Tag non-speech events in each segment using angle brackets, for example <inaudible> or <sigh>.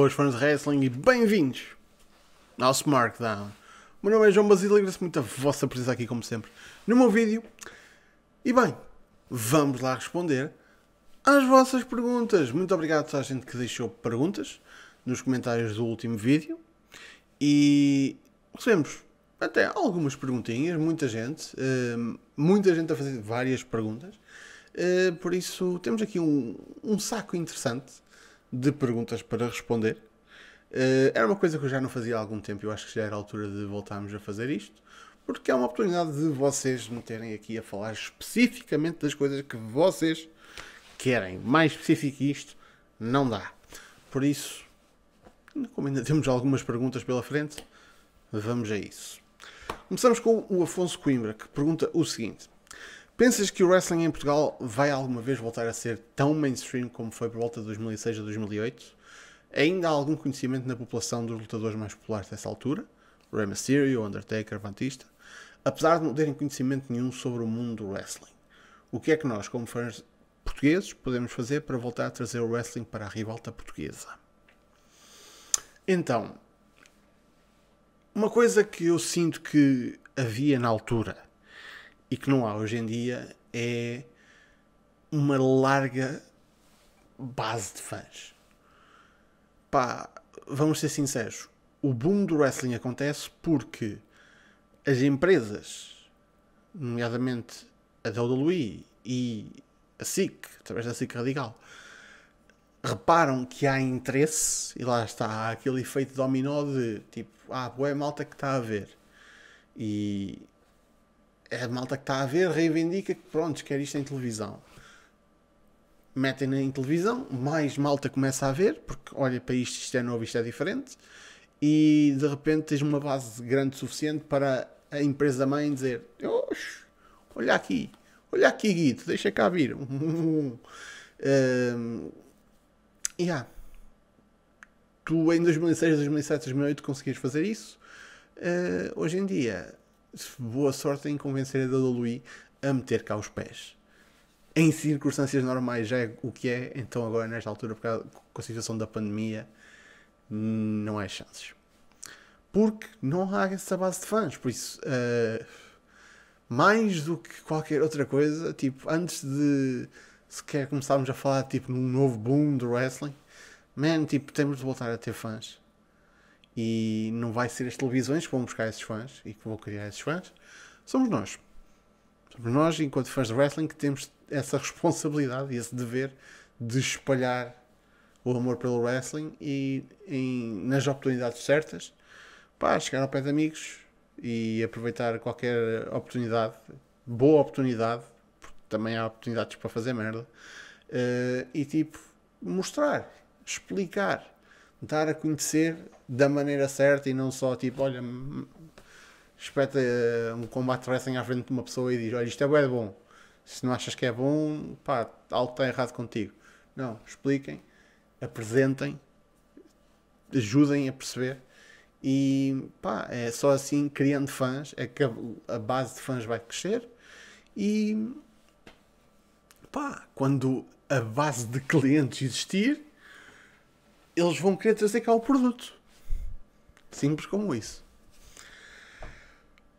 Arroz Fãs de Wrestling e bem-vindos ao SmackDown. O meu nome é João Basílio e agradeço muito a vossa presença aqui, como sempre, no meu vídeo. E bem, vamos lá responder às vossas perguntas. Muito obrigado à gente que deixou perguntas nos comentários do último vídeo. E recebemos até algumas perguntinhas, muita gente, eh, muita gente a fazer várias perguntas. Eh, por isso, temos aqui um, um saco interessante de perguntas para responder. Uh, era uma coisa que eu já não fazia há algum tempo, eu acho que já era a altura de voltarmos a fazer isto, porque é uma oportunidade de vocês me terem aqui a falar especificamente das coisas que vocês querem. Mais específico que isto, não dá. Por isso, como ainda temos algumas perguntas pela frente, vamos a isso. Começamos com o Afonso Coimbra, que pergunta o seguinte: Pensas que o wrestling em Portugal vai alguma vez voltar a ser tão mainstream como foi por volta de 2006 a 2008? Ainda há algum conhecimento na população dos lutadores mais populares dessa altura? Rey Mysterio, Undertaker, Vantista? Apesar de não terem conhecimento nenhum sobre o mundo do wrestling. O que é que nós, como fãs portugueses, podemos fazer para voltar a trazer o wrestling para a rivalta portuguesa? Então, uma coisa que eu sinto que havia na altura e que não há hoje em dia é uma larga base de fãs. Pá, vamos ser sinceros. O boom do wrestling acontece porque as empresas, nomeadamente a WWE e a SIC, através da SIC Radical, reparam que há interesse e lá está aquele efeito dominó de tipo, ah, boa malta que está a ver. E é a malta que está a ver reivindica que, pronto, quer isto em televisão. Metem em televisão, mais malta começa a ver, porque olha para isto, isto é novo, isto é diferente, e de repente tens uma base grande suficiente para a empresa mãe dizer: Oxe, olha aqui, olha aqui, Guido, deixa cá vir. um, yeah. Tu em 2006, 2007, 2008 conseguias fazer isso. Uh, hoje em dia boa sorte em convencer a Dalui a meter cá os pés. Em circunstâncias normais já é o que é, então agora nesta altura, por causa, com a situação da pandemia, não há chances. Porque não há essa base de fãs, por isso, uh, mais do que qualquer outra coisa, tipo, antes de sequer começarmos a falar tipo num novo boom do wrestling, man, tipo, temos de voltar a ter fãs e não vai ser as televisões que vão buscar esses fãs e que vão criar esses fãs, somos nós. Somos nós, enquanto fãs de wrestling, que temos essa responsabilidade e esse dever de espalhar o amor pelo wrestling e em, nas oportunidades certas, pá, chegar ao pé de amigos e aproveitar qualquer oportunidade, boa oportunidade, porque também há oportunidades para fazer merda, uh, e tipo, mostrar, explicar dar a conhecer da maneira certa e não só tipo, olha, espeta eh, um combate de wrestling à frente de uma pessoa e diz, olha, isto é bom. Se não achas que é bom, pá, algo está errado contigo. Não, expliquem, apresentem, ajudem a perceber e pá, é só assim, criando fãs, é que a, a base de fãs vai crescer e pá, quando a base de clientes existir, eles vão querer trazer cá o produto. Simples como isso.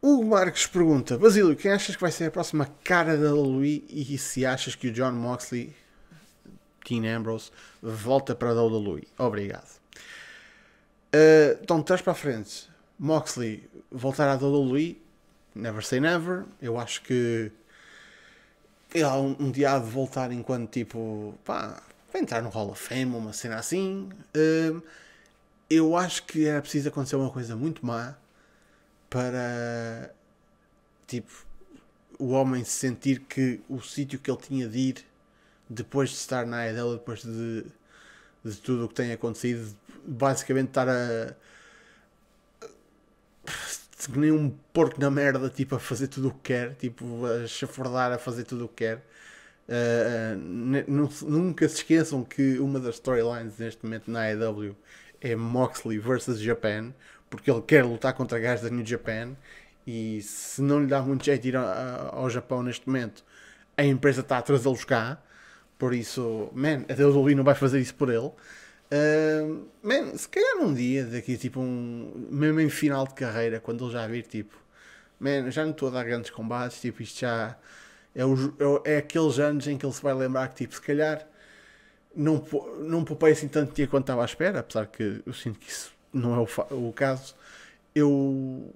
o Marcos pergunta: Basílio, quem achas que vai ser a próxima cara da Louis e se achas que o John Moxley, Dean Ambrose, volta para a da Louis? Obrigado. Uh, então, traz para a frente, Moxley voltar à da Louis, never say never. Eu acho que ele há um, um dia há de voltar enquanto tipo, pá, vai entrar no Hall of Fame, uma cena assim. Um, eu acho que era é preciso acontecer uma coisa muito má para tipo o homem sentir que o sítio que ele tinha de ir depois de estar na dela depois de, de tudo o que tem acontecido, basicamente estar a que nem um porco na merda, tipo, a fazer tudo o que quer, tipo, a chafurdar, a fazer tudo o que quer. Uh, nunca se esqueçam que uma das storylines neste momento na AEW é Moxley versus Japan, porque ele quer lutar contra gajos da New Japan e se não lhe dá muito jeito ir ao, Japão neste momento, a empresa está a trazê-los cá. Por isso, man, até o Dolby não vai fazer isso por ele. Uh, man, se calhar num dia, daqui tipo um. Mesmo em final de carreira, quando ele já vir, tipo, man, já não estou a dar grandes combates, tipo, isto já é, é, o, é, aqueles anos em que ele se vai lembrar que, tipo, se calhar não, não poupei assim tanto dia quanto estava à espera, apesar que eu sinto que isso não é o, o caso. Eu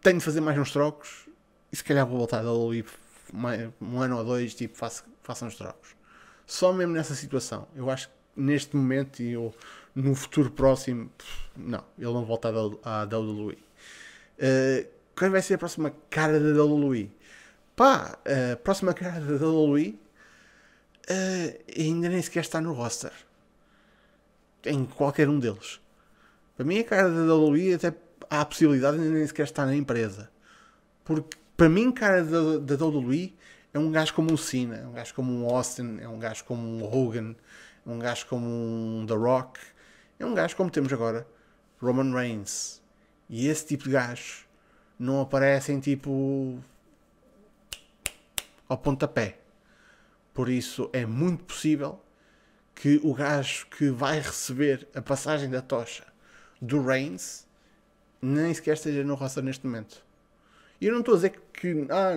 tenho de fazer mais uns trocos e se calhar vou voltar a WWE um ano ou dois, tipo, faço, faço uns trocos. Só mesmo nessa situação. Eu acho que neste momento e eu, no futuro próximo, não, ele não volta à WWE. Uh, quem é vai ser a próxima cara da WWE? Pá, a eh, próxima cara da WWE eh, ainda nem sequer está no roster. Em qualquer um deles. Para mim, a cara da WWE até há a possibilidade de nem sequer estar na empresa. Porque, para mim, a cara da, da WWE é um gajo como um Cena, é um gajo como um Austin, é um gajo como um Hogan, é um gajo como um The Rock, é um gajo como temos agora, Roman Reigns. E esse tipo de gajos não aparecem tipo ao pontapé. Por isso é muito possível que o gajo que vai receber a passagem da tocha do Reigns nem sequer esteja no roster neste momento. E eu não estou a dizer que ah,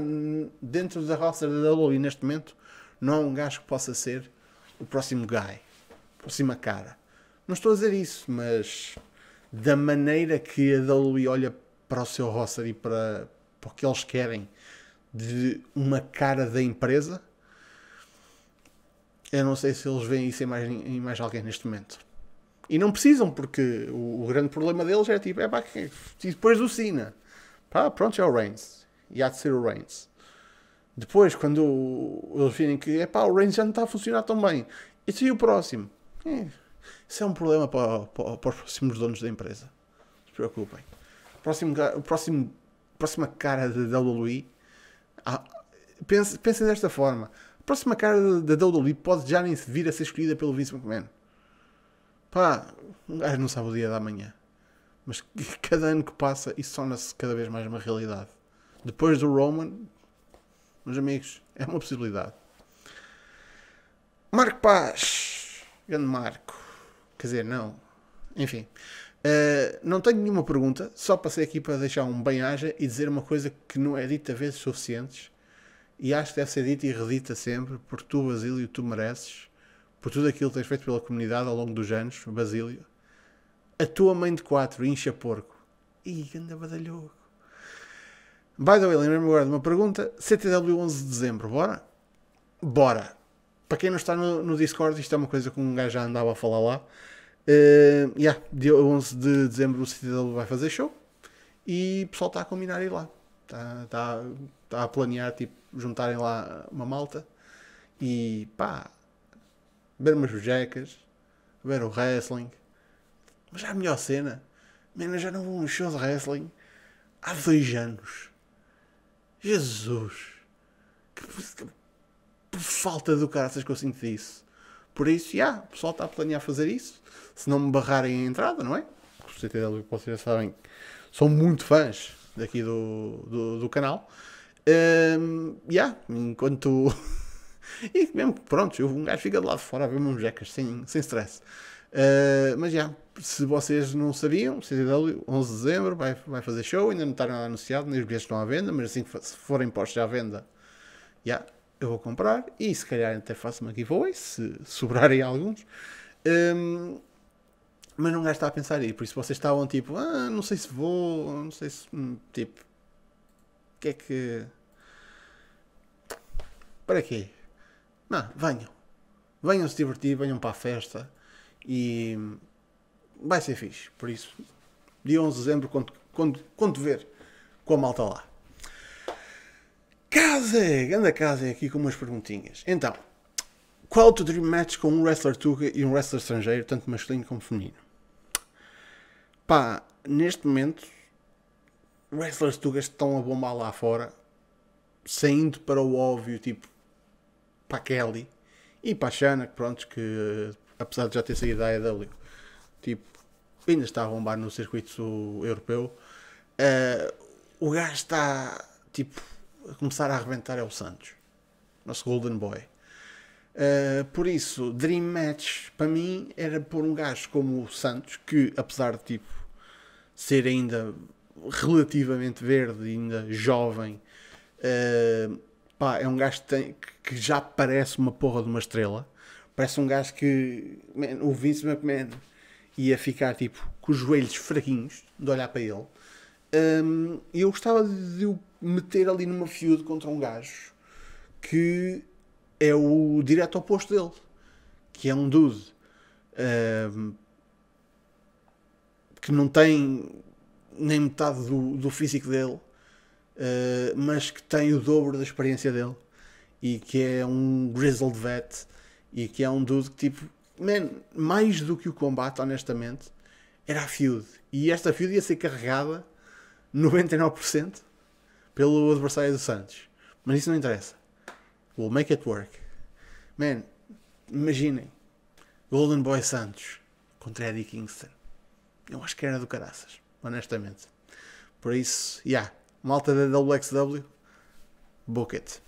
dentro da roster da WWE neste momento não há um gajo que possa ser o próximo guy, a próxima cara. Não estou a dizer isso, mas da maneira que a WWE olha para o seu roster e para, para o que eles querem de uma cara da empresa. Eu não sei se eles veem isso em mais, em mais alguém neste momento. E não precisam, porque o, o grande problema deles é tipo, é pá, é e depois do Cena. Pá, pronto, é o Reigns. E há de ser o Reigns. Depois, quando eles virem que, é pá, o Reigns já não está a funcionar tão bem. E se o próximo? É, isso é um problema para, para, para, os próximos donos da empresa. Não se preocupem. Próximo, o próximo, próxima cara da WWE pensem, ah, pensem desta forma. A próxima cara da WWE pode já nem vir a ser escolhida pelo Vince McMahon. Pá, não sabe o dia da manhã. Mas <laughs> cada ano que passa, isso torna-se cada vez mais uma realidade. Depois do Roman, meus amigos, é uma possibilidade. Marco Paz. Grande Marco. Quer dizer, não. Enfim. Ah, não tenho nenhuma pergunta, só passei aqui para deixar um bem-aja e dizer uma coisa que não é dita vezes suficientes e acho que deve ser dita e redita sempre, por tu, Basílio, tu mereces, por tudo aquilo que tens feito pela comunidade ao longo dos anos, Basílio. A tua mãe de quatro, incha porco. Ih, anda badalhoco. By the way, lembrei-me agora de uma pergunta. CTW 11 de dezembro, bora? Bora! Para quem não está no, no Discord, isto é uma coisa que um gajo já andava a falar lá. Uh, yeah, dia 11 de dezembro o Citadel vai fazer show e o pessoal está a combinar ir lá. Está tá, tá a planear tipo, juntarem lá uma malta e pá, ver umas bojecas, ver o wrestling. Mas já é a melhor cena, menos já não vou um shows de wrestling há dois anos. Jesus! Que, que, que falta do caraças que eu sinto disso. Por isso, já, yeah, o pessoal está a planear fazer isso se não me barrarem a entrada, não é? O CTW, que vocês já sabem, são muito fãs daqui do, do, do canal. Um, yeah, enquanto. <laughs> e mesmo que pronto, um gajo fica do lado de fora a ver umas jecas sem, sem stress. Uh, mas já, yeah, se vocês não sabiam, CTW 11 de dezembro vai, vai fazer show, ainda não está nada anunciado, nem os bilhetes estão à venda, mas assim que se forem postos à venda, já, yeah, eu vou comprar e se calhar até faço uma giveaway, se sobrarem alguns. Um, mas não gajo está a pensar aí, por isso vocês estavam tipo, ah, não sei se vou, não sei se. Hum, tipo. O que é que. Para quê? Não, venham. Venham se divertir, venham para a festa e. Vai ser fixe. Por isso, dia 11 de dezembro, quando, quando, quando ver com a malta lá. Casa, Ganda casa aqui com umas perguntinhas. Então, qual o teu dream match com um wrestler tuga e um wrestler estrangeiro, tanto masculino como feminino? Pá, neste momento, wrestlers tugas estão a bombar lá fora, saindo para o óbvio, tipo para a Kelly e para a Shana, que pronto, que eh, apesar de já ter saído da AEW, tipo, ainda está a bombar no circuito europeu. Uh, o gajo está, tipo, a começar a arrebentar é o Santos, nosso Golden Boy. Uh, por isso, Dream Match para mim era por um gajo como o Santos, que apesar de tipo ser ainda relativamente verde, ainda jovem, uh, pá, é um gajo que, tem, que, já parece uma porra de uma estrela. Parece um gajo que man, o Vince McMahon ia ficar tipo com os joelhos fraquinhos de olhar para ele. Um, ehm, eu gostava de o meter ali numa feud contra um gajo que é o direto oposto dele, que é um dude ehm, que não tem nem metade do, do físico dele, uh, mas que tem o dobro da experiência dele e que é um grizzled vet e que é um dude que tipo, man, mais do que o combate, honestamente, era a feud. E esta feud ia ser carregada 99% pelo adversário do Santos. Mas isso não interessa. We'll make it work. Man, imaginem. Golden Boy Santos contra Eddie Kingston. Eu acho que era do caraças, honestamente. Por isso, yeah, malta da WXW, book it.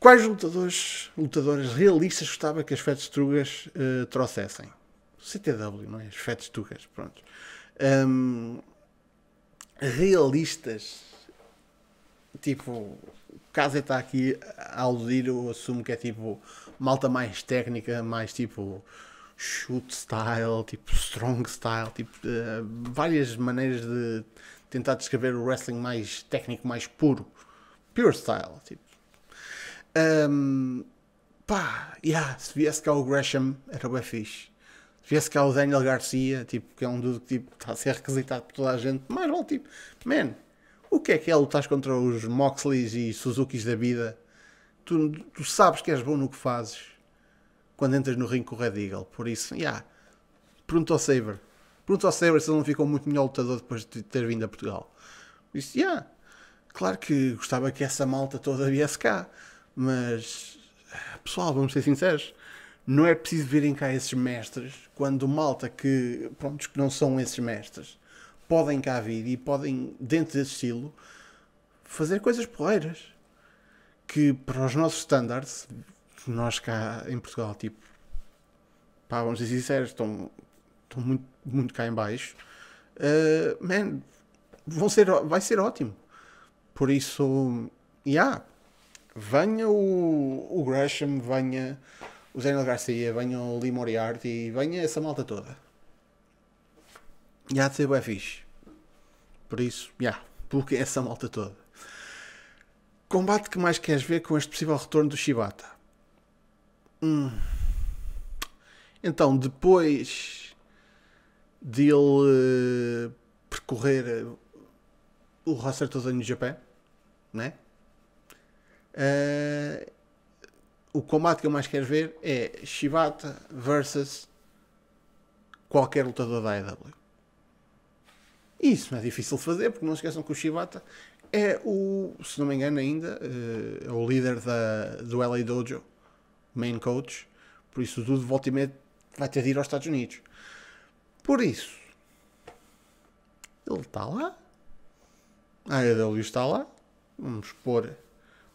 Quais lutadores, lutadoras realistas gostava que as Fetes Trugas uh, trouxessem? CTW, não é? As Fetes Trugas, pronto. Um, realistas, tipo, o caso está aqui a aludir, eu assumo que é tipo malta mais técnica, mais tipo shoot style, tipo strong style, tipo uh, várias maneiras de tentar descrever o wrestling mais técnico, mais puro, pure style, tipo. Um, pá, yeah, se viesse cá o Gresham era bem fixe. Se viesse cá o Daniel Garcia, tipo, que é um dude que tipo, está a ser requisitado por toda a gente, mais vale tipo, man, o que é que é lutar contra os Moxleys e Suzukis da vida? Tu, tu, sabes que és bom no que fazes quando entras no ringue com o Red Eagle. Por isso, já. Yeah. Pergunta ao Saber. Pergunta ao Saber se ele não ficou muito melhor lutador depois de ter vindo a Portugal. Isso, já. Yeah. Claro que gostava que essa malta toda viesse cá. Mas, pessoal, vamos ser sinceros. Não é preciso virem cá esses mestres quando malta que, pronto, que não são esses mestres podem cá vir e podem, dentro desse estilo, fazer coisas poeiras. Que para os nossos standards, nós cá em Portugal, tipo, pá, vamos ser sinceros, estão, estão muito, muito cá em baixo. Uh, man, vão ser, vai ser ótimo. Por isso, yeah, venha o, o Gresham, venha o Daniel Garcia, venha o Lee Moriarty, venha essa malta toda. E há de ser bem fixe. Por isso, já. Yeah, porque essa malta toda. Combate que mais queres ver com este possível retorno do Shibata? Hum. Então, depois de ele eh, percorrer eh, o roster todo no Japão, né? Uh, o combate que eu mais quero ver é Shibata versus qualquer lutador da AEW. E isso não é difícil de fazer, porque não esqueçam que o Shibata é o, se não me engano ainda, eh, é o líder da, do LA Dojo, main coach. Por isso, tudo volta e meia vai ter de ir aos Estados Unidos. Por isso, ele está lá. A AEW está lá. Vamos pôr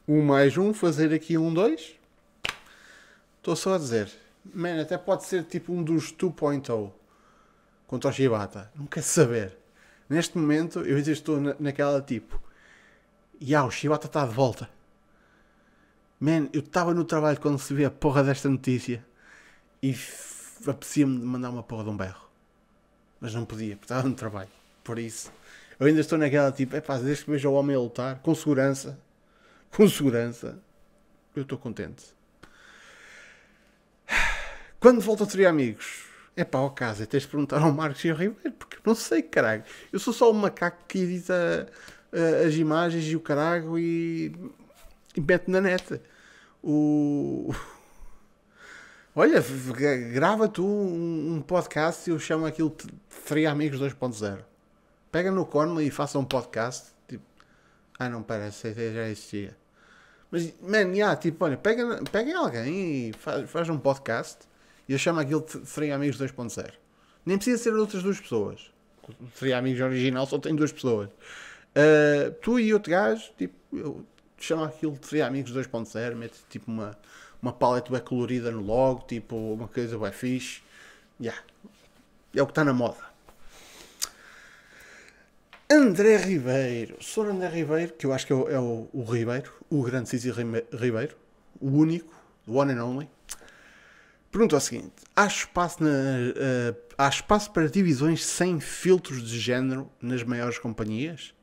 um mais um, fazer aqui um dois Estou só a dizer. Man, até pode ser tipo um dos 2.0 contra o Shibata. Não quer saber. Neste momento, eu estou naquela tipo. Ya, o Shibata está de volta. Man, eu estava no trabalho quando se vê a porra desta notícia e aprecia me de mandar uma porra de um berro. Mas não podia, porque estava no trabalho. Por isso, eu ainda estou naquela tipo, é pá, desde que vejo o homem a lutar, com segurança, com segurança, eu estou contente. Quando volto a ter amigos, é pá, ó caso, tens de perguntar ao Marcos e ao Ribeiro, porque eu não sei, caralho. Eu sou só um macaco que edita uh, as imagens e o caralho e, e mete na neta. O. <laughs> Olha, grava tu um, um podcast e eu chamo aquilo de Três Amigos 2.0. Pega no Conley e faça um podcast. Tipo, ah, não, pera, essa ideia já existia. Mas, man, yeah, tipo, olha, pega, pega alguém e faz, faz um podcast e eu chamo aquilo de Seria Amigos 2.0. Nem precisa ser outras duas pessoas. Seria Amigos original só tem duas pessoas. Uh, tu e outro gajo, tipo, eu chamo aquilo de Seria Amigos 2.0, mete tipo uma, uma paleta bem colorida no logo, tipo uma coisa bem fixe. Yeah. É o que está na moda. André Ribeiro, Sr. André Ribeiro, que eu acho que é o, é o, o Ribeiro, o grande Cícero Ribeiro, o único, the one and only. Pergunta o seguinte: há espaço, na, uh, há espaço para divisões sem filtros de género nas maiores companhias?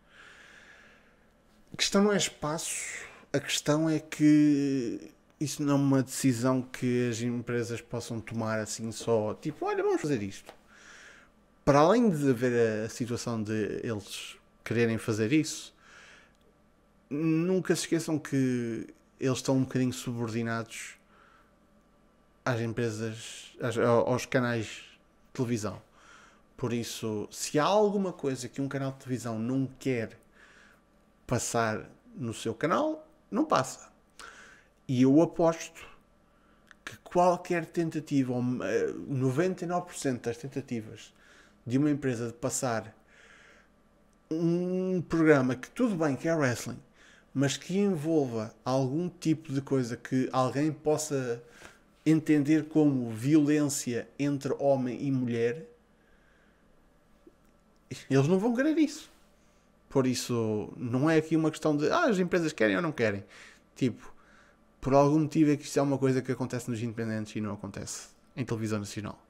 A questão não é espaço, a questão é que isso não é uma decisão que as empresas possam tomar assim só, tipo, olha, vamos fazer isto. Para além de haver a situação de eles quererem fazer isso, nunca se esqueçam que eles estão um bocadinho subordinados às empresas, às, aos canais de televisão. Por isso, se há alguma coisa que um canal de televisão não quer passar no seu canal, não passa. E eu aposto que qualquer tentativa, 99% eh, das tentativas de uma empresa de passar um programa que tudo bem que é wrestling, mas que envolva algum tipo de coisa que alguém possa entender como violência entre homem e mulher, eles não vão querer isso. Por isso, não é aqui uma questão de ah, as empresas querem ou não querem. Tipo, por algum motivo é que isto é uma coisa que acontece nos independentes e não acontece em televisão nacional.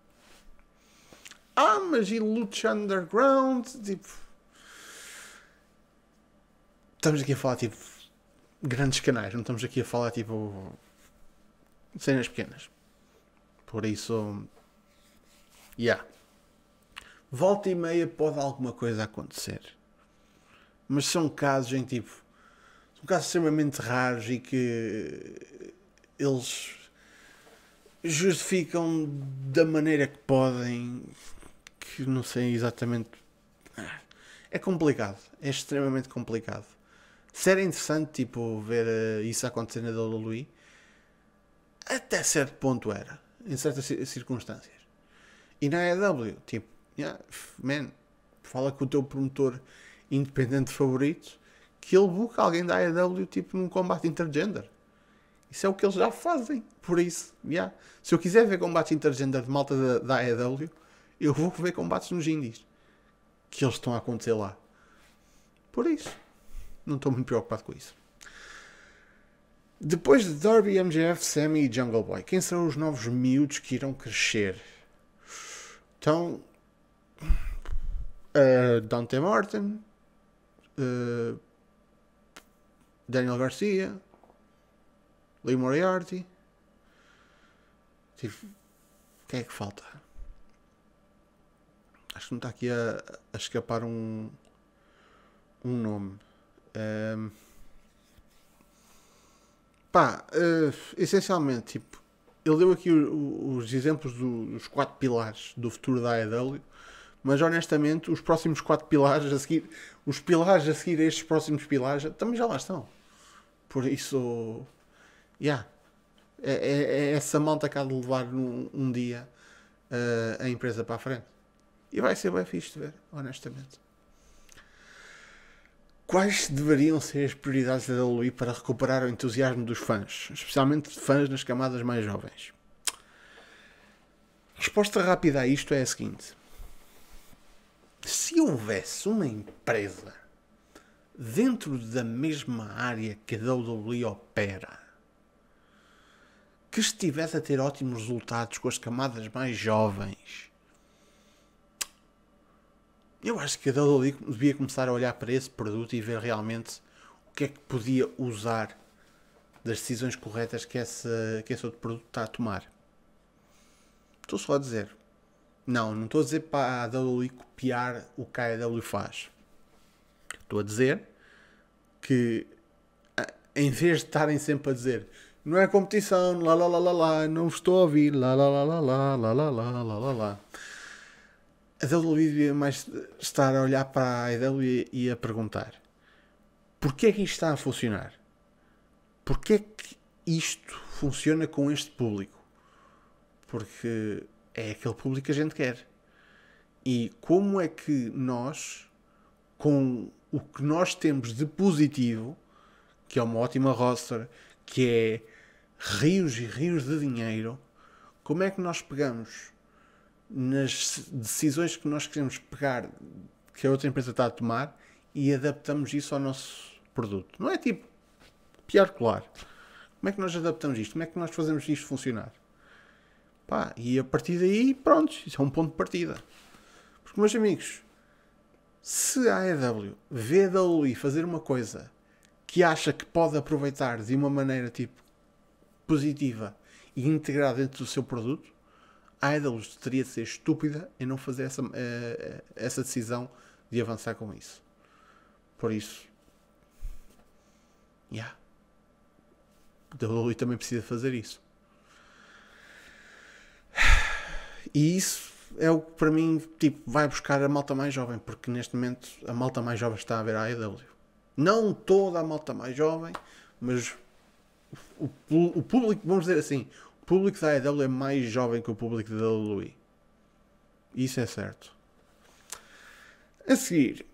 Ah, mas e luta underground? Tipo. Estamos aqui a falar tipo grandes canais, não estamos aqui a falar tipo cenas pequenas. Por isso, yeah. Volta e meia pode alguma coisa acontecer. Mas são casos em tipo. São casos extremamente raros e que eh, eles justificam da maneira que podem. Que não sei exatamente. Ah, é complicado. É extremamente complicado. Se era interessante, tipo, ver eh, isso acontecer na Dolo Louis até certo ponto era, em certas circunstâncias. E na EW, tipo, yeah, man, fala com o teu promotor independente favorito que ele busca alguém da AEW tipo num combate intergender. Isso é o que eles já fazem. Por isso, yeah. se eu quiser ver combates intergender de malta da, da AEW, eu vou ver combates nos indies que eles estão a acontecer lá. Por isso, não estou muito preocupado com isso. Depois de Darby, MJF, Sammy e Jungle Boy, quem serão os novos miúdos que irão crescer? Então, uh, Dante Martin, uh, Daniel Garcia, Lee Moriarty. Tipo, quem é que falta? Acho que não está aqui a, a escapar um, um nome. Um, ehm, Pá, uh, essencialmente, tipo, ele deu aqui o, o, os exemplos do, dos quatro pilares do futuro da AEW, mas honestamente, os próximos quatro pilares a seguir, os pilares a seguir a estes próximos pilares, também já lá estão. Por isso, yeah, é, é, é essa malta que há de levar num, um dia uh, a empresa para a frente. E vai ser bem fixe de ver, honestamente. Quais deveriam ser as prioridades da WWE para recuperar o entusiasmo dos fãs, especialmente de fãs nas camadas mais jovens? A resposta rápida a isto é a seguinte: se houvesse uma empresa dentro da mesma área que a WWE opera que estivesse a ter ótimos resultados com as camadas mais jovens eu acho que a Dali devia começar a olhar para esse produto e ver realmente o que é que podia usar das decisões corretas que esse, que esse outro produto está a tomar. Estou só a dizer. Não, não estou a dizer para a AW copiar o que a AW faz. Estou a dizer que em vez de estarem sempre a dizer não é competição, lá lá lá lá lá, não estou a ouvir, lá lá lá lá lá lá lá lá lá lá a WWE devia mais estar a olhar para a IW e a perguntar porquê é que isto está a funcionar? Porquê é que isto funciona com este público? Porque é aquele público que a gente quer. E como é que nós, com o que nós temos de positivo, que é uma ótima roster, que é rios e rios de dinheiro, como é que nós pegamos nas decisões que nós queremos pegar, que a outra empresa está a tomar, e adaptamos isso ao nosso produto. Não é tipo piar colar. Como é que nós adaptamos isto? Como é que nós fazemos isto funcionar? Pá, e a partir daí, pronto, isso é um ponto de partida. Porque, meus amigos, se a AEW vê a WWE fazer uma coisa que acha que pode aproveitar de uma maneira tipo positiva e integrada dentro do seu produto, Idols teria de ser estúpida em não fazer essa, uh, essa decisão de avançar com isso. Por isso, yeah. WWE também precisa fazer isso. E isso é o que para mim tipo, vai buscar a malta mais jovem, porque neste momento a malta mais jovem está a ver a AEW. Não toda a malta mais jovem, mas o, o público, vamos dizer assim, público da AEW é mais jovem que o público da WWE. Isso é certo. A seguir,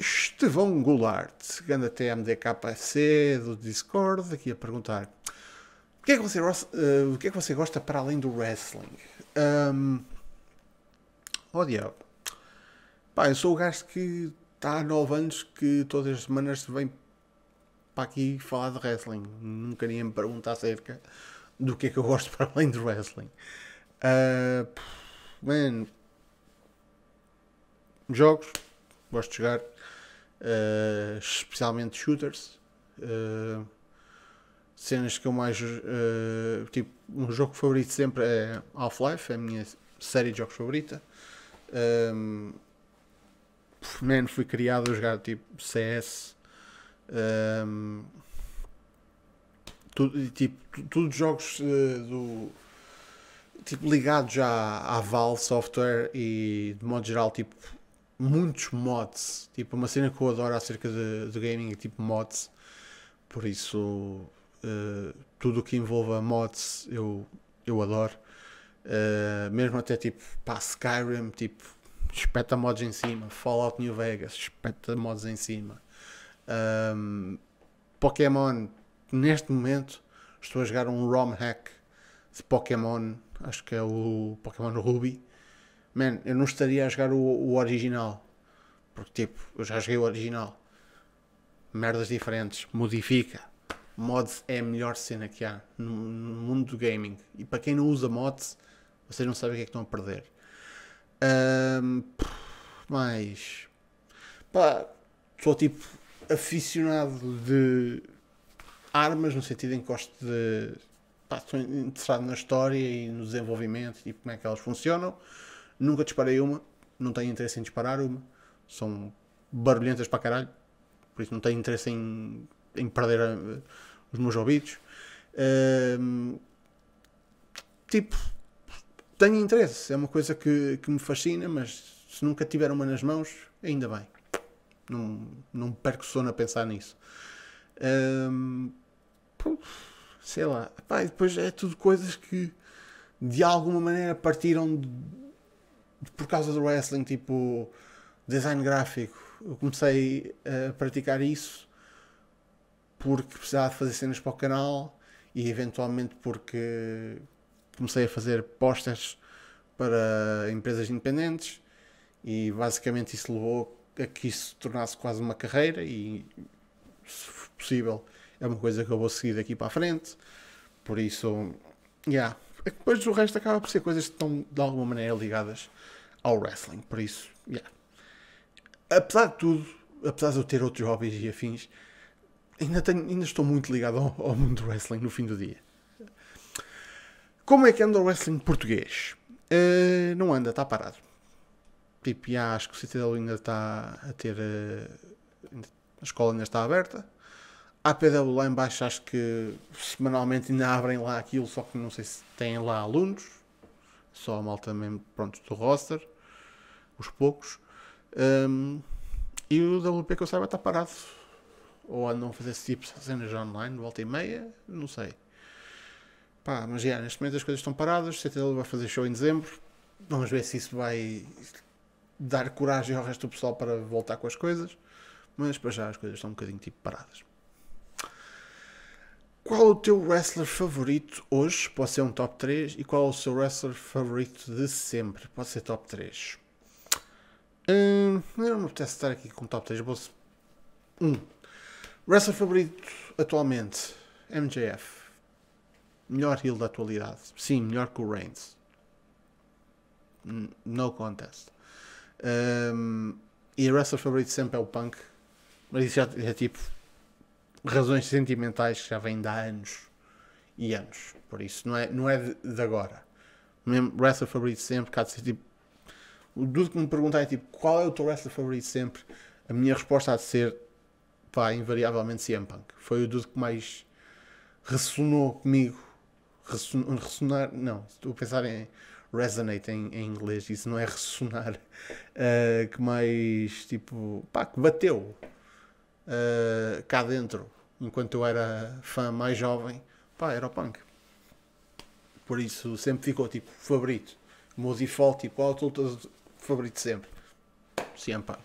Estevão Goulart, chegando até a MDKC do Discord, aqui a perguntar o que é que você, uh, o que é que você gosta para além do wrestling? Um, oh diabo. Pá, eu sou o gajo que está há 9 anos que todas as semanas vem para aqui falar de wrestling. Nunca ninguém me pergunta acerca do que é que eu gosto <laughs> para além do wrestling. Uh, man, jogos, gosto de jogar, uh, especialmente shooters. Uh, cenas que eu mais. Uh, tipo, um jogo favorito sempre é Half-Life, é a minha série de jogos favorita. Um, man, fui criado a jogar tipo CS. Um, tudo, tipo, tudo jogos uh, do tipo ligados já à Valve Software e de modo geral tipo muitos mods, tipo uma cena que eu adoro acerca de, de gaming, é, tipo mods. Por isso, uh, tudo o que envolva mods eu, eu adoro. Uh, mesmo até tipo para Skyrim, tipo espeta mods em cima, Fallout New Vegas, espeta mods em cima. Um, ehm, Pokémon, neste momento estou a jogar um ROM hack de Pokémon, acho que é o Pokémon Ruby. Man, eu não estaria a jogar o, o original, porque tipo, eu já joguei o original. Merdas diferentes, modifica. Mods é a melhor cena que há no, no mundo do gaming. E para quem não usa mods, vocês não sabem o que é que estão a perder. Um, mas pá, sou tipo aficionado de armas no sentido em que gosto de. Pá, estou interessado na história e no desenvolvimento e tipo, como é que elas funcionam. Nunca disparei uma, não tenho interesse em disparar uma. São barulhentas para caralho, por isso não tenho interesse em, em perder a, eh, os meus ouvidos. Um, ehm, tipo, tenho interesse, é uma coisa que, que me fascina, mas se nunca tiver uma nas mãos, ainda bem. Não, não perco sono a pensar nisso. Um, ehm, sei lá. Pá, depois é tudo coisas que de alguma maneira partiram de, de, por causa do wrestling, tipo design gráfico. Eu comecei a praticar isso porque precisava de fazer cenas para o canal e eventualmente porque comecei a fazer posters para empresas independentes e basicamente isso levou a que isso tornasse quase uma carreira e se possível é uma coisa que eu vou seguir daqui para a frente. Por isso, yeah. É depois o resto acaba por ser coisas que estão de alguma maneira ligadas ao wrestling. Por isso, yeah. Apesar de tudo, apesar de eu ter outros hobbies e afins, ainda, tenho, ainda estou muito ligado ao, ao mundo do wrestling no fim do dia. Como é que anda o wrestling português? Uh, não anda, está parado. Tipo, já acho que o CTL ainda está a ter. Uh, a escola ainda está aberta. A PW lá embaixo acho que semanalmente ainda abrem lá aquilo, só que não sei se têm lá alunos, só a malta mesmo pronto, do roster, os poucos. Um, e o WP que eu saiba está parado. Ou andam a fazer esse tipo de cenas online, volta e meia, não sei. Pá, mas já, neste momento as coisas estão paradas, o CTL vai fazer show em dezembro. Vamos ver se isso vai dar coragem ao resto do pessoal para voltar com as coisas. Mas para já as coisas estão um bocadinho tipo paradas. Qual o teu wrestler favorito hoje? Pode ser um top 3. E qual o seu wrestler favorito de sempre? Pode ser top 3. Hum, eu não me apetece estar aqui com top 3. Vou... Um. Wrestler favorito atualmente? MJF. Melhor heel da atualidade. Sim, melhor que o Reigns. Hum, no contest. Hum, e o wrestler favorito sempre é o Punk. Mas isso já é tipo razões sentimentais que já vêm de há anos e anos. Por isso, não é, não é de, de agora. Mesmo wrestler favorito sempre, cá de ser tipo. Tudo que me perguntar é tipo, qual é o teu wrestler favorito sempre? A minha resposta há de ser, pá, invariavelmente CM Punk. Foi o dudu que mais ressonou comigo. ressonar, não, estou a pensar em resonate em, em inglês, isso não é ressonar. Uh, <laughs> que mais, tipo, pá, que bateu uh, cá dentro, enquanto eu era fã mais jovem, pá, era o punk. Por isso sempre ficou tipo favorito. O meu default, tipo, autolutas favorito sempre. CM Punk.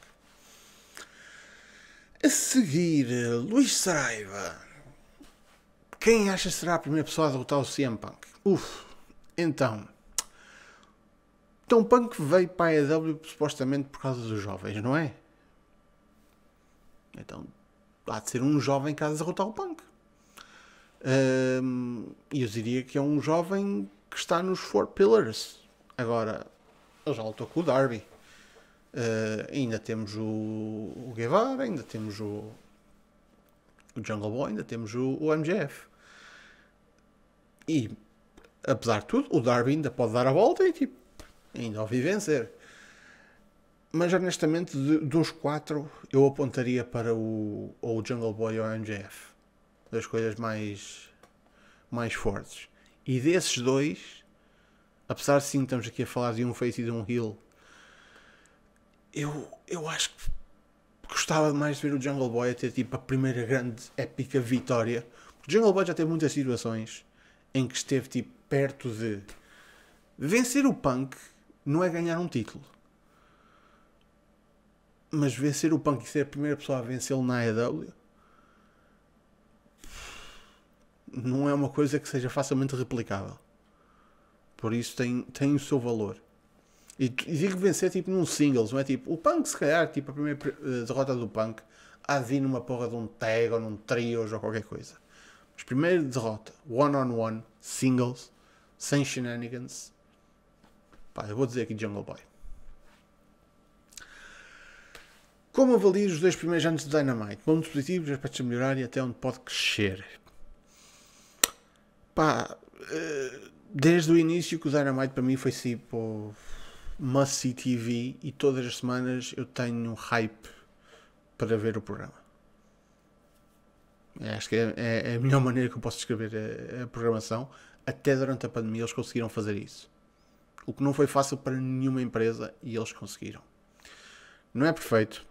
A seguir, Luís Saraiva. Quem acha que será a primeira pessoa a derrotar o CM Punk? Uff, então. Então Punk veio para a EW supostamente por causa dos jovens, não é? Então há de ser um jovem que há de derrotar o punk. E eu diria que é um jovem que está nos Four Pillars. Agora, ele já lutou com o Darby. Uh, ainda temos o, o, Guevara, ainda temos o, o Jungle Boy, ainda temos o, o E, apesar de tudo, o Darby ainda pode dar a volta e tipo, ainda o vi vencer. Mas honestamente, de, dos quatro, eu apontaria para o, ou o Jungle Boy ou o MJF. Das coisas mais, mais fortes. E desses dois, apesar de sim, estamos aqui a falar de um face e de um heel, eu, eu acho que gostava mais de ver o Jungle Boy a ter tipo a primeira grande épica vitória. Porque o Jungle Boy já teve muitas situações em que esteve tipo perto de vencer o Punk não é ganhar um título mas vencer o Punk e ser é a primeira pessoa a vencê-lo na AEW não é uma coisa que seja facilmente replicável. Por isso tem, tem o seu valor. E, e digo vencer tipo num singles, não é tipo o Punk, se calhar, tipo a primeira eh, derrota do Punk há de vir numa porra de um tag ou num trio ou qualquer coisa. Mas primeira derrota, one on one, singles, sem shenanigans. Pá, eu vou dizer aqui Jungle Boy. Como avaliar os dois primeiros anos de Dynamite? Pontos positivos, aspectos a melhorar e até onde pode crescer? Pá, eh, desde o início que o Dynamite para mim foi tipo must TV e todas as semanas eu tenho um hype para ver o programa. É, acho que é, é, é a melhor <laughs> maneira que eu posso descrever a, a programação. Até durante a pandemia eles conseguiram fazer isso. O que não foi fácil para nenhuma empresa e eles conseguiram. Não é perfeito,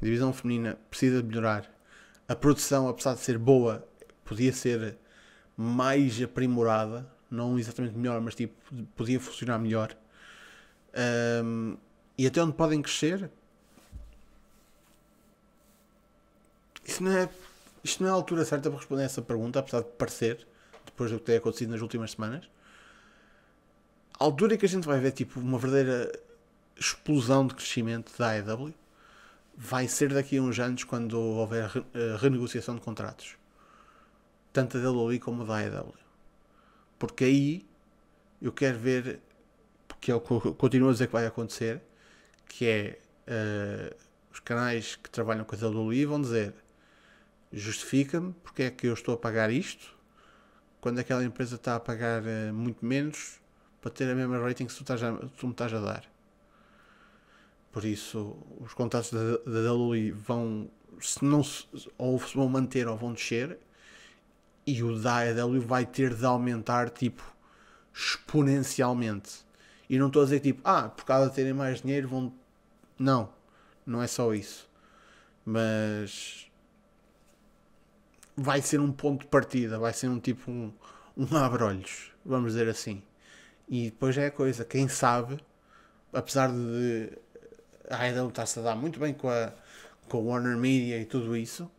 a divisão feminina precisa melhorar. A produção, apesar de ser boa, podia ser mais aprimorada, não exatamente melhor, mas tipo, podia funcionar melhor. Um, e até onde podem crescer? Isso não é, isto não é a altura certa para responder essa pergunta, apesar de parecer, depois do que tem acontecido nas últimas semanas. A altura em que a gente vai ver tipo, uma verdadeira explosão de crescimento da AEW vai ser daqui a uns anos quando houver re eh, renegociação de contratos. Tanto da WWE como da AEW. Porque aí eu quero ver, porque é o que continuo a dizer que vai acontecer, que é uh, os canais que trabalham com a WWE vão dizer justifica-me porque é que eu estou a pagar isto quando aquela empresa está a pagar uh, muito menos para ter a mesma rating que tu, estás a, tu me estás a dar por isso, os contratos da, da WWE vão, se não ou se vão manter ou vão descer, e o da AEW vai ter de aumentar, tipo, exponencialmente. E não estou a dizer, tipo, ah, por causa de terem mais dinheiro vão... Não, não é só isso. Mas... Vai ser um ponto de partida, vai ser um tipo, um, um abrolhos, vamos dizer assim. E depois é a coisa, quem sabe, apesar de a IW está-se a dar muito bem com a, com a Warner Media e tudo isso,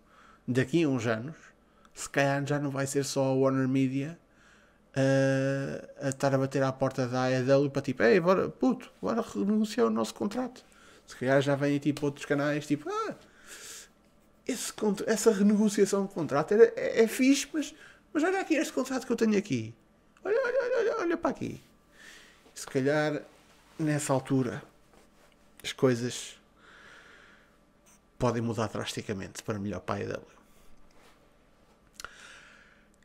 daqui a uns anos, se calhar já não vai ser só a Warner Media a, eh, a estar a bater à porta da AEW para tipo, ei, bora, puto, bora renunciar o nosso contrato. Se calhar já vêm tipo outros canais, tipo, ah, esse, essa renegociação de contrato era, é, é fixe, mas, mas olha aqui este contrato que eu tenho aqui. Olha, olha, olha, olha, olha para aqui. Se calhar nessa altura as coisas podem mudar drasticamente para melhor para a AEW.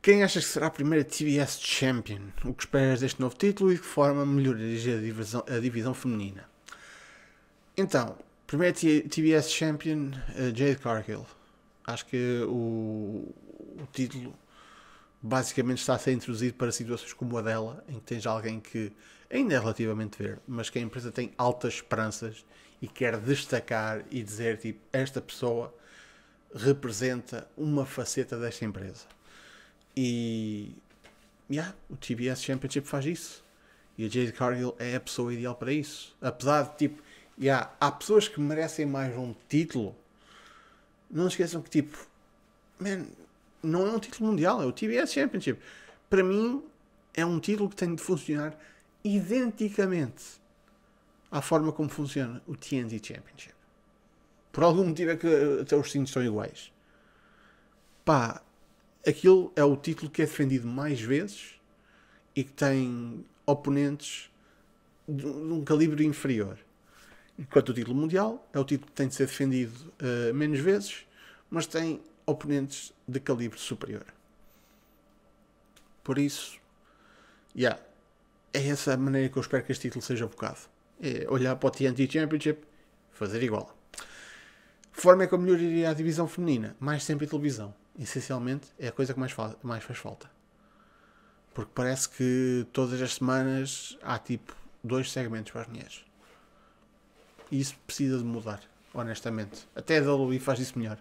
Quem achas que será a primeira TBS Champion? O que esperas deste novo título e de que forma melhorarias a divisão, a divisão feminina? Então, primeira TBS Champion, eh, Jade Cargill. Acho que o, o título basicamente está a ser introduzido para situações como a dela, em que tens alguém que ainda é relativamente verde, mas que a empresa tem altas esperanças e quer destacar e dizer, tipo, esta pessoa representa uma faceta desta empresa. E, yeah, o TBS Championship faz isso. E a Jade Cargill é a pessoa ideal para isso. Apesar de, tipo, yeah, há pessoas que merecem mais um título. Não esqueçam que, tipo, man, não é um título mundial, é o TBS Championship. Para mim, é um título que tem de funcionar identicamente à forma como funciona o TNT Championship. Por algum motivo é que eh, até os cintos são iguais. Pá, aquilo é o título que é defendido mais vezes e que tem oponentes de um calibre inferior. Enquanto o título mundial é o título que tem de ser defendido uh, menos vezes, mas tem oponentes de calibre superior. Por isso, yeah, é essa a maneira que eu espero que este título seja bocado. É olhar para o TNT Championship, fazer igual. Forma é que eu melhoraria a divisão feminina, mais sempre em televisão. Essencialmente é a coisa que mais, fa mais faz falta. Porque parece que todas as semanas há tipo dois segmentos para as mulheres. E isso precisa de mudar, honestamente. Até a WWE faz isso melhor.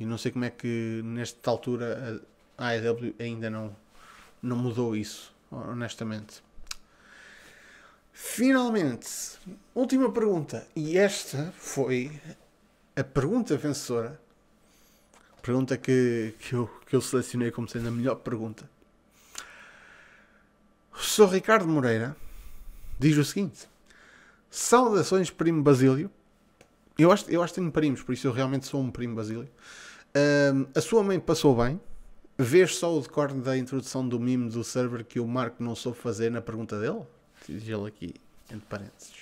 E não sei como é que nesta altura a AEW ainda não, não mudou isso honestamente. Finalmente, última pergunta. E esta foi a pergunta vencedora. Pergunta que, que, eu, que eu selecionei como sendo a melhor pergunta. O Sr. Ricardo Moreira diz o seguinte: Saudações, primo Basílio. Eu acho, eu acho que tenho primos, por isso eu realmente sou um primo Basílio. Um, a sua mãe passou bem, Vês só o decor da introdução do mimo do server que o Marco não soube fazer na pergunta dele? Diz ele aqui, entre parênteses.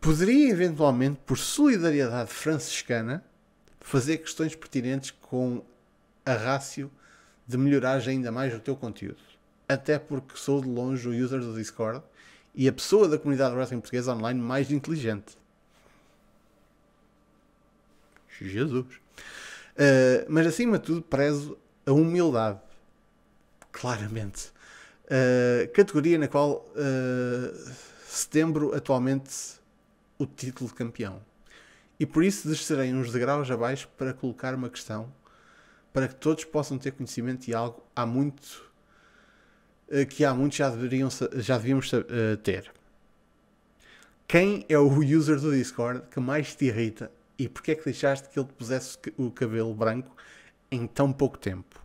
Poderia eventualmente, por solidariedade franciscana, fazer questões pertinentes com a rácio de melhorar ainda mais o teu conteúdo. Até porque sou de longe o user do Discord e a pessoa da comunidade wrestling portuguesa online mais inteligente. Jesus. Uh, mas acima de tudo, prezo a humildade. Claramente. Uh, categoria na qual uh, setembro atualmente o título de campeão. E por isso descerei uns degraus abaixo para colocar uma questão para que todos possam ter conhecimento de algo há muito que há muitos já deveriam já devíamos ter. Quem é o user do Discord que mais te irrita e porquê é que deixaste que ele pusesse o cabelo branco em tão pouco tempo?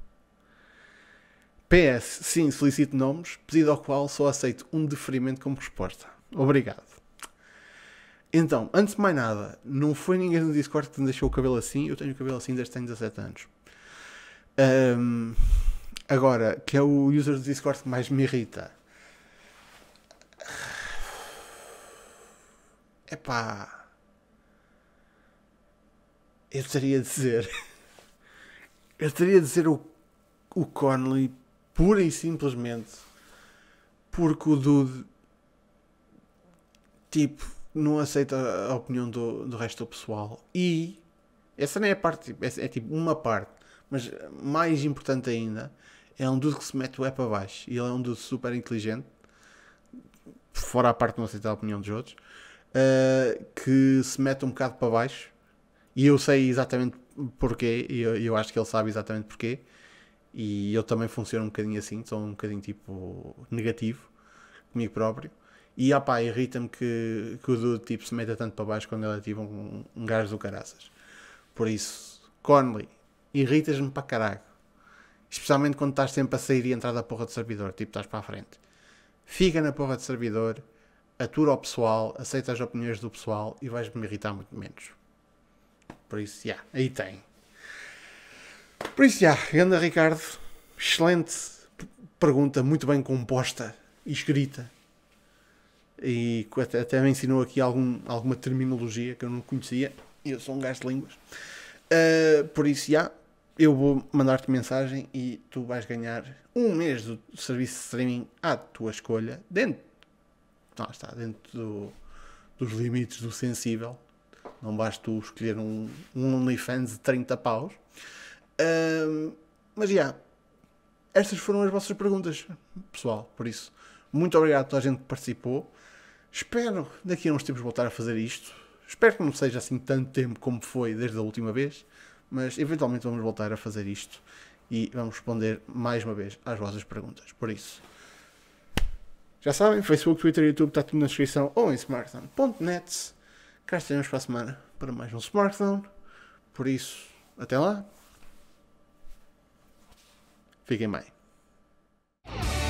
PS, sim, solicito nomes, pedido ao qual só aceito um deferimento como resposta. Obrigado. Então, antes de mais nada, não foi ninguém no Discord que me deixou o cabelo assim. Eu tenho o cabelo assim desde tenho 17 anos. Um, agora, que é o user do Discord que mais me irrita. Epá eu teria de dizer. <laughs> Eu teria de dizer o, o Conley pura e simplesmente porque o Dude tipo não aceita a opinião do, do resto do pessoal e essa nem é a parte, é, é tipo uma parte, mas mais importante ainda é um dude que se mete o para baixo e ele é um dude super inteligente, fora a parte de não aceitar a opinião dos outros, uh, que se mete um bocado para baixo e eu sei exatamente porquê, e eu, eu acho que ele sabe exatamente porquê. E eu também funciono um bocadinho assim, sou um bocadinho tipo negativo comigo próprio. E opá, ah irrita-me que, que o Dude tipo, se meta tanto para baixo quando ele ativa é tipo um, um gajo do caraças. Por isso, Conley, irritas-me para caralho. Especialmente quando estás sempre a sair e entrar da porra do servidor, tipo, estás para a frente. Fica na porra do servidor, atura o pessoal, aceita as opiniões do pessoal e vais-me irritar muito menos. Por isso, já, aí tem. Por isso, já, yeah, Ricardo, excelente pergunta, muito bem composta e escrita. E até, até me ensinou aqui algum, alguma terminologia que eu não conhecia. Eu sou um gajo de línguas. Uh, por isso, já, eu vou mandar-te mensagem e tu vais ganhar um mês do serviço de streaming à tua escolha, dentro, não, está, dentro do, dos limites do sensível. Não basta tu escolher um, um OnlyFans de 30 paus. Um, mas já, yeah, estas foram as vossas perguntas, pessoal. Por isso, muito obrigado a toda a gente que participou. Espero daqui a uns tempos voltar a fazer isto. Espero que não seja assim tanto tempo como foi desde a última vez, mas eventualmente vamos voltar a fazer isto e vamos responder mais uma vez às vossas perguntas. Por isso, já sabem, Facebook, Twitter, YouTube, está tudo na descrição ou em smartphone.net. Cá estaremos para a semana para mais um Smartphone. Por isso, até lá. Fiquem bem.